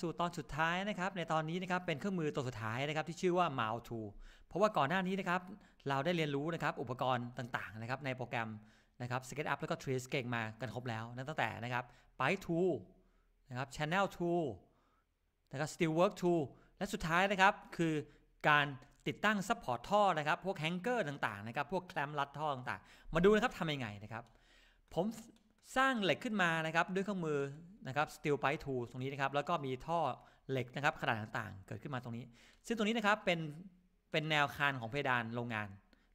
สู่ตอนสุดท้ายนะครับในตอนนี้นะครับเป็นเครื่องมือตัวสุดท้ายนะครับที่ชื่อว่า m o u t o เพราะว่าก่อนหน้านี้นะครับเราได้เรียนรู้นะครับอุปกรณ์ต่างๆนะครับในโปรแกรมนะครับ SketchUp แล้วก็ Trace เก่งมากันครบแล้วนะตั้งแต่นะครับ p y t o นะครับ Channel t o นะครับ Steelwork t o และสุดท้ายนะครับคือการติดตั้งซัพพอร์ตท่อนะครับ พวกแฮงเกอร์ต่างๆนะครับพวกแคลมรัดท่อต่างๆ มาดูนะครับทำยังไงนะครับผมสร้างเหล็กขึ้นมานะครับด้วยเครื่องมือนะครับ steel pipe tool ตรงนี้นะครับ แล้วก็มีท่อเหล็กนะครับ ขนาดต่างๆ เกิดขึ้นมาตรงนี้ ซึ่งตรงนี้นะครับเป็นเป็นแนวคานของเพดานโรงงาน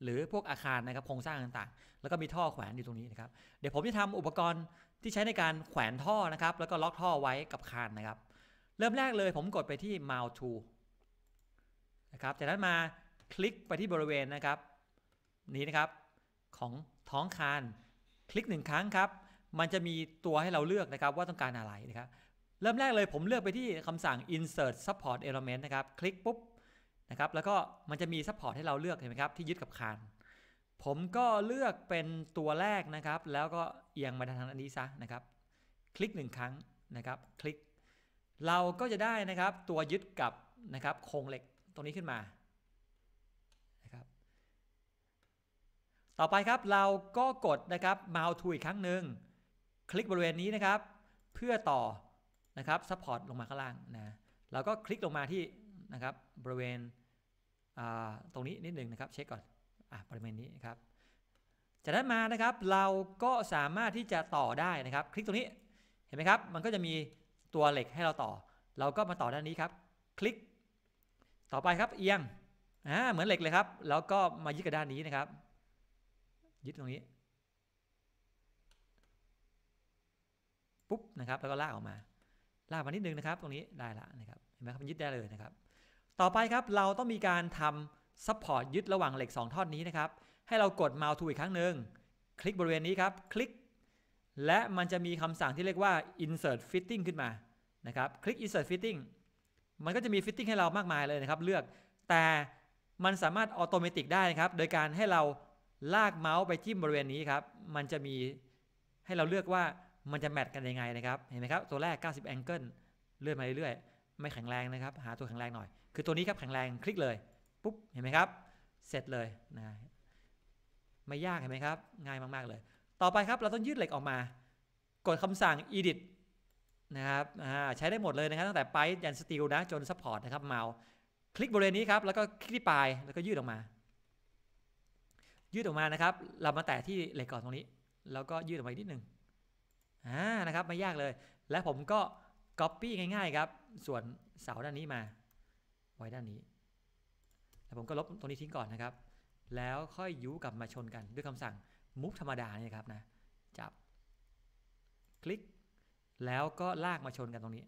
หรือพวกอาคารนะครับโครงสร้างต่างๆ แล้วก็มีท่อแขวนอยู่ตรงนี้นะครับเดี๋ยวผมจะทำอุปกรณ์ที่ใช้ในการแขวนท่อนะครับ แล้วก็ล็อกท่อไว้กับคานนะครับ เริ่มแรกเลยผมกดไปที่ mount tool นะครับจากนั้นมาคลิกไปที่บริเวณนะครับ นี้นะครับ ของท้องคานคลิกหนึ่งครั้งครับมันจะมีตัวให้เราเลือกนะครับว่าต้องการอะไรนะครับ เริ่มแรกเลยผมเลือกไปที่คำสั่ง insert support element นะครับ คลิกปุ๊บนะครับแล้วก็มันจะมี support ให้เราเลือกเห็นไหมครับที่ยึดกับคาน ผมก็เลือกเป็นตัวแรกนะครับ แล้วก็เอียงมาทางอันนี้ซะนะครับ คลิกหนึ่งครั้งนะครับคลิกเราก็จะได้นะครับตัวยึดกับนะครับโครงเหล็กตรงนี้ขึ้นมานะครับต่อไปครับเราก็กดนะครับ mouse to อีกครั้งหนึ่งคลิกบริเวณนี้นะครับเพื่อต่อนะครับซัพพอร์ตลงมาข้างล่างนะเราก็คลิกลงมาที่นะครับบริเวณตรงนี้นิดหนึ่งนะครับเช็คก่อนอ่ะบริเวณนี้นะครับจากนั้นมานะครับเราก็สามารถที่จะต่อได้นะครับ คลิกตรงนี้เห็นไหมครับมันก็จะมีตัวเหล็กให้เราต่อ เราก็มาต่อด้านนี้ครับ คลิก ต่อไปครับเอียงอ่าเหมือนเหล็กเลยครับแล้วก็มายึดกับด้านนี้นะครับ ยึดตรงนี้ปุ๊บนะครับแล้วก็ลากออกมา ลากมานิดนึงนะครับ ตรงนี้ได้ละนะครับเห็นไหมครับมันยึดได้เลยนะครับ ต่อไปครับเราต้องมีการทำซัพพอร์ตยึดระหว่างเหล็ก 2ท่อนนี้นะครับ ให้เรากดเมาส์ทูอีกครั้งหนึ่งคลิกบริเวณนี้ครับ คลิกและมันจะมีคำสั่งที่เรียกว่า insert fitting ขึ้นมานะครับคลิก insert fitting มันก็จะมี fitting ให้เรามากมายเลยนะครับ เลือกแต่มันสามารถอัตโนมัติได้นะครับ โดยการให้เราลากเมาส์ไปจิ้มบริเวณนี้ครับมันจะมีให้เราเลือกว่ามันจะแมทกันยังไงนะครับ เห็นไหมครับ ตัวแรก90แองเกิลเลื่อนมาเรื่อยๆ ไม่แข็งแรงนะครับ หาตัวแข็งแรงหน่อย คือตัวนี้ครับแข็งแรง คลิกเลย ปุ๊บ เห็นไหมครับ เสร็จเลยนะไม่ยากเห็นไหมครับ ง่ายมากๆเลย ต่อไปครับเราต้องยืดเหล็กออกมา กดคำสั่ง edit นะครับใช้ได้หมดเลยนะครับตั้งแต่ไปยันสตีลนะจนซัพพอร์ตนะครับเมาส์ คลิกบริเวณนี้ครับแล้วก็คลิกที่ปลายแล้วก็ยืดออกมา ยืดออกมานะครับเรามาแตะที่เหล็กก่อนตรงนี้แล้วก็ยืดออกมานิดนึงอ่า นะครับ ไม่ยากเลย และผมก็ Copy ง่ายๆ ครับ ส่วนเสาด้านนี้มาไว้ด้านนี้ แล้วผมก็ลบตรงนี้ทิ้งก่อนนะครับ แล้วค่อยยุกลับมาชนกันด้วยคำสั่ง move ธรรมดาเนี่ยครับนะ จับคลิกแล้วก็ลากมาชนกันตรงนี้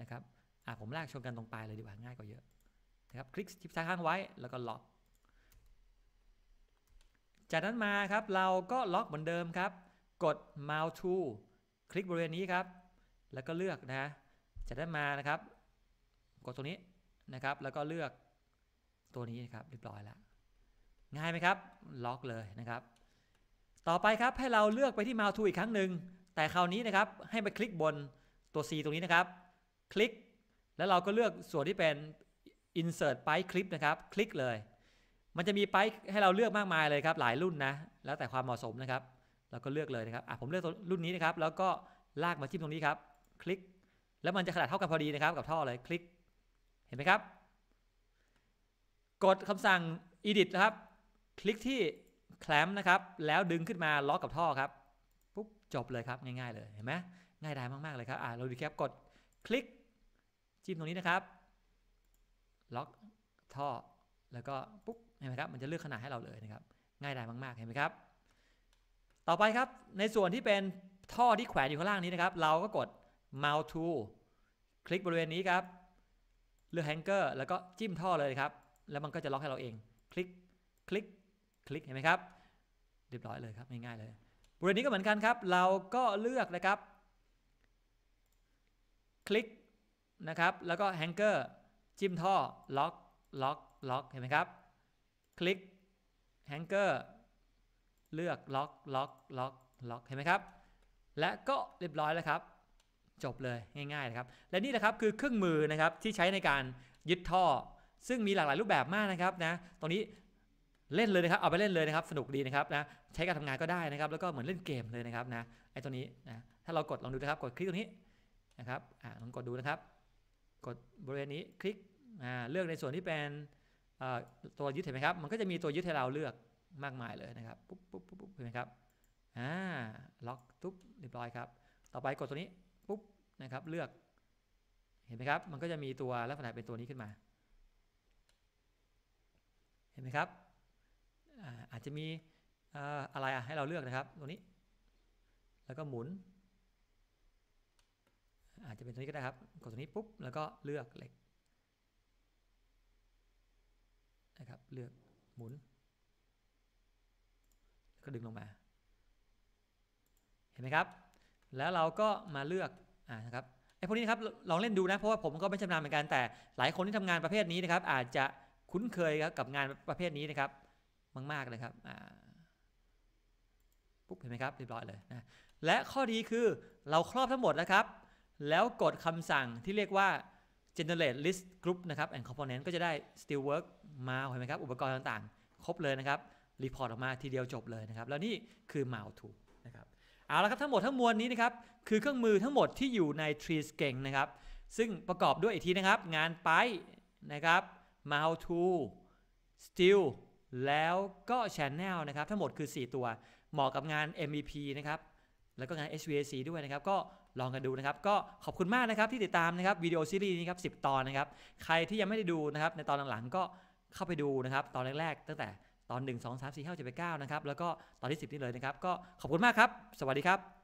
นะครับ อ่าผมลากชนกันตรงปลายเลยดีกว่าง่ายกว่าเยอะนะครับ คลิกชิปซ้ายข้างไว้แล้วก็ล็อกจากนั้นมาครับเราก็ล็อกเหมือนเดิมครับกด mount to คลิกบริเวณนี้ครับ แล้วก็เลือกนะจากนั้นมานะครับ กดตรงนี้นะครับ แล้วก็เลือกตัวนี้นะครับเรียบร้อยแล้วง่ายไหมครับ ล็อกเลยนะครับต่อไปครับให้เราเลือกไปที่ mount to อีกครั้งหนึ่งแต่คราวนี้นะครับ ให้ไปคลิกบนตัว C ตรงนี้นะครับ คลิก แล้วเราก็เลือกส่วนที่เป็น insert by clip นะครับคลิกเลยมันจะมีไปให้เราเลือกมากมายเลยครับหลายรุ่นนะ แล้วแต่ความเหมาะสมนะครับ เราก็เลือกเลยนะครับอ่ะผมเลือกรุ่นนี้นะครับ แล้วก็ลากมาจิ้มตรงนี้ครับ คลิกแล้วมันจะขนาดเท่ากันพอดีนะครับกับท่อเลยคลิกเห็นไหมครับ กดคำสั่ง edit นะครับ คลิกที่แคลมนะครับ แล้วดึงขึ้นมาล็อกกับท่อครับปุ๊บจบเลยครับง่ายๆเลยเห็นไหมง่ายดายมากๆเลยครับอ่ะเราดูแคปกดคลิกจิ้มตรงนี้นะครับล็อกท่อแล้วก็ปุ๊บเห็นไหมครับ มันจะเลือกขนาดให้เราเลยนะครับ ง่ายดายมากๆเห็นไหมครับ ต่อไปครับ ในส่วนที่เป็นท่อที่แขวนอยู่ข้างล่างนี้นะครับ เราก็กด mount t o คลิกบริเวณนี้ครับ เลือก hanger แล้วก็จิ้มท่อเลยครับแล้วมันก็จะล็อกให้เราเอง คลิกคลิกคลิกเห็นไหมครับ เรียบร้อยเลยครับง่ายๆเลย บริเวณนี้ก็เหมือนกันครับเราก็เลือกนะครับ คลิกนะครับ แล้วก็แฮงเกอร์จิ้มท่อล็อกล็อกล็อกเห็นไหมครับคลิกแฮงเกอร์เลือกล็อกล็อกล็อกล็อกเห็นไหมครับและก็เรียบร้อยแล้วครับ จบเลยง่ายๆนะครับและนี่นะครับคือเครื่องมือนะครับที่ใช้ในการยึดท่อซึ่งมีหลากหลายรูปแบบมากนะครับนะตรงนี้เล่นเลยนะครับเอาไปเล่นเลยนะครับ สนุกดีนะครับนะใช้การทำงานก็ได้นะครับ แล้วก็เหมือนเล่นเกมเลยนะครับนะไอ้ตัวนี้นะถ้าเรากดลองดูนะครับกดคลิกตรงนี้นะครับอ่าลองกดดูนะครับ กดบริเวณนี้คลิกอ่าเลือกในส่วนที่เป็นตัวยึดเห็นไหมครับ มันก็จะมีตัวยึดให้เราเลือกมากมายเลยนะครับ ปุ๊บปุ๊บปุ๊บปุ๊บเห็นไหมครับ อ่า ล็อกทุบเรียบร้อยครับ ต่อไปกดตัวนี้ ปุ๊บ นะครับ เลือก เห็นไหมครับ มันก็จะมีตัวลักษณะเป็นตัวนี้ขึ้นมา เห็นไหมครับอาจจะมีอะไรให้เราเลือกนะครับตัวนี้ แล้วก็หมุน อาจจะเป็นตัวนี้ก็ได้ครับ กดตัวนี้ปุ๊บ แล้วก็เลือกเหล็กเลือกหมุนก็ดึงลงมาเห็นไหมครับ แล้วเราก็มาเลือกอ่านะครับไอ้พวกนี้นะครับ ลองเล่นดูนะเพราะว่าผมก็ไม่ชำนาญเหมือนกันแต่หลายคนที่ทำงานประเภทนี้นะครับอาจจะคุ้นเคยกับงานประเภทนี้นะครับ มากๆเลยครับอ่าปุ๊บเห็นไหมครับเรียบร้อยเลยนะและข้อดีคือเราครอบทั้งหมดนะครับ แล้วกดคำสั่งที่เรียกว่า generate list group นะครับ and component ก็จะได้ still work มาเห็นไหมครับอุปกรณ์ต่างๆ ครบเลยนะครับรีพอร์ตออกมาทีเดียวจบเลยนะครับ แล้วนี่คือมาทูนะครับเอาละครับ ทั้งหมดทั้งมวลนี้นะครับ คือเครื่องมือทั้งหมดที่อยู่ใน t r e e s เก่งนะครับ ซึ่งประกอบด้วยอีกทีนะครับ งานไปนะครับ m o u t o Still แล้วก็ Channel นะครับ ทั้งหมดคือ 4 ตัว เหมาะกับงาน m v p นะครับ แล้วก็งาน HVAC ด้วยนะครับก็ลองกันดูนะครับก็ขอบคุณมากนะครับที่ติดตามนะครับวิดีโอซีรีส์นี้ครับสิตอนนะครับใครที่ยังไม่ได้ดูนะครับในตอนหลังๆก็เข้าไปดูนะครับ ตอนแรกๆตั้งแต่ตอน1 2 3 4 5 7้9นะครับแล้วก็ตอนที่ 10นี่เลยนะครับ ก็ขอบคุณมากครับสวัสดีครับ